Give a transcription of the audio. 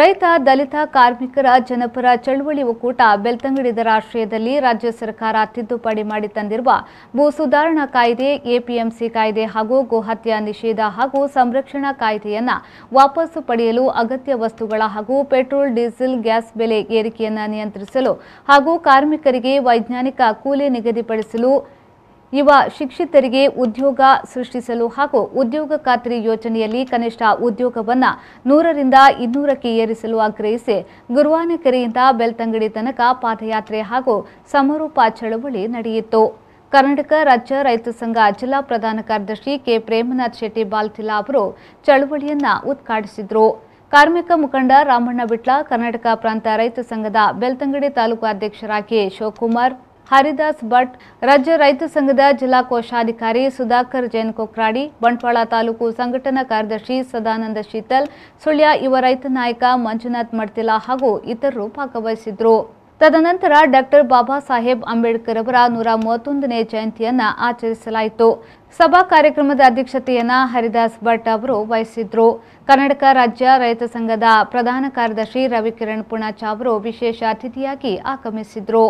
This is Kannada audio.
ರೈತ ದಲಿತ ಕಾರ್ಮಿಕರ ಜನಪರ ಚಳುವಳಿ ಒಕ್ಕೂಟ ಬೆಳ್ತಂಗಡಿ ಆಶ್ರಯದಲ್ಲಿ ರಾಜ್ಯ ಸರ್ಕಾರ ತಿದ್ದುಪಡಿ ಮಾಡಿ ತಂದಿರುವ ಭೂ ಸುಧಾರಣಾ ಕಾಯ್ದೆ ಎಪಿಎಂಸಿ ಕಾಯ್ದೆ ಹಾಗೂ ಗೋಹತ್ಯಾ ನಿಷೇಧ ಹಾಗೂ ಸಂರಕ್ಷಣಾ ಕಾಯ್ದೆಯನ್ನು ವಾಪಸ್ಸು ಪಡೆಯಲು ಅಗತ್ಯ ವಸ್ತುಗಳ ಹಾಗೂ ಪೆಟ್ರೋಲ್ ಡೀಸೆಲ್ ಗ್ಯಾಸ್ ಬೆಲೆ ಏರಿಕೆಯನ್ನು ನಿಯಂತ್ರಿಸಲು ಹಾಗೂ ಕಾರ್ಮಿಕರಿಗೆ ವೈಜ್ಞಾನಿಕ ಕೂಲಿ ನಿಗದಿಪಡಿಸಲು ಯುವ ಶಿಕ್ಷಿತರಿಗೆ ಉದ್ಯೋಗ ಸೃಷ್ಟಿಸಲು ಹಾಗೂ ಉದ್ಯೋಗ ಖಾತ್ರಿ ಯೋಜನೆಯಲ್ಲಿ ಕನಿಷ್ಠ ಉದ್ಯೋಗವನ್ನು ನೂರರಿಂದ ಇನ್ನೂರಕ್ಕೆ ಏರಿಸಲು ಆಗ್ರಹಿಸಿ ಕೆರೆಯಿಂದ ಬೆಳ್ತಂಗಡಿ ತನಕ ಪಾದಯಾತ್ರೆ ಹಾಗೂ ಸಮಾರೋಪ ಚಳವಳಿ ನಡೆಯಿತು ಕರ್ನಾಟಕ ರಾಜ್ಯ ರೈತ ಸಂಘ ಜಿಲ್ಲಾ ಪ್ರಧಾನ ಕಾರ್ಯದರ್ಶಿ ಕೆ ಪ್ರೇಮನಾಥ್ ಶೆಟ್ಟಿ ಬಾಲ್ತಿಲಾ ಅವರು ಚಳವಳಿಯನ್ನು ಉದ್ಘಾಟಿಸಿದರು ಕಾರ್ಮಿಕ ಮುಖಂಡ ರಾಮಣ್ಣ ಬಿಟ್ಲ ಕರ್ನಾಟಕ ಪ್ರಾಂತ ರೈತ ಸಂಘದ ಬೆಳ್ತಂಗಡಿ ತಾಲೂಕು ಅಧ್ಯಕ್ಷರಾಗಿ ಶಿವಕುಮಾರ್ ಹರಿದಾಸ್ ಭಟ್ ರಾಜ್ಯ ರೈತ ಸಂಘದ ಜಿಲ್ಲಾ ಕೋಶಾಧಿಕಾರಿ ಸುಧಾಕರ್ ಜೈನ್ ಕೊಕ್ರಾಡಿ ಬಂಟ್ವಾಳ ತಾಲೂಕು ಸಂಘಟನಾ ಕಾರ್ಯದರ್ಶಿ ಸದಾನಂದ ಶೀತಲ್ ಸುಳ್ಯ ಯುವ ರೈತ ನಾಯಕ ಮಂಜುನಾಥ್ ಮಡ್ತಿಲಾ ಹಾಗೂ ಇತರರು ಭಾಗವಹಿಸಿದ್ರು ತದನಂತರ ಡಾಕ್ಟರ್ ಬಾಬಾ ಸಾಹೇಬ್ ಅಂಬೇಡ್ಕರ್ ಅವರ ನೂರ ಮೂವತ್ತೊಂದನೇ ಜಯಂತಿಯನ್ನ ಆಚರಿಸಲಾಯಿತು ಸಭಾ ಕಾರ್ಯಕ್ರಮದ ಅಧ್ಯಕ್ಷತೆಯನ್ನ ಹರಿದಾಸ್ ಭಟ್ ಅವರು ವಹಿಸಿದ್ರು ಕರ್ನಾಟಕ ರಾಜ್ಯ ರೈತ ಸಂಘದ ಪ್ರಧಾನ ಕಾರ್ಯದರ್ಶಿ ರವಿಕಿರಣ್ ಪುಣಾಚ ಅವರು ವಿಶೇಷ ಅತಿಥಿಯಾಗಿ ಆಗಮಿಸಿದ್ರು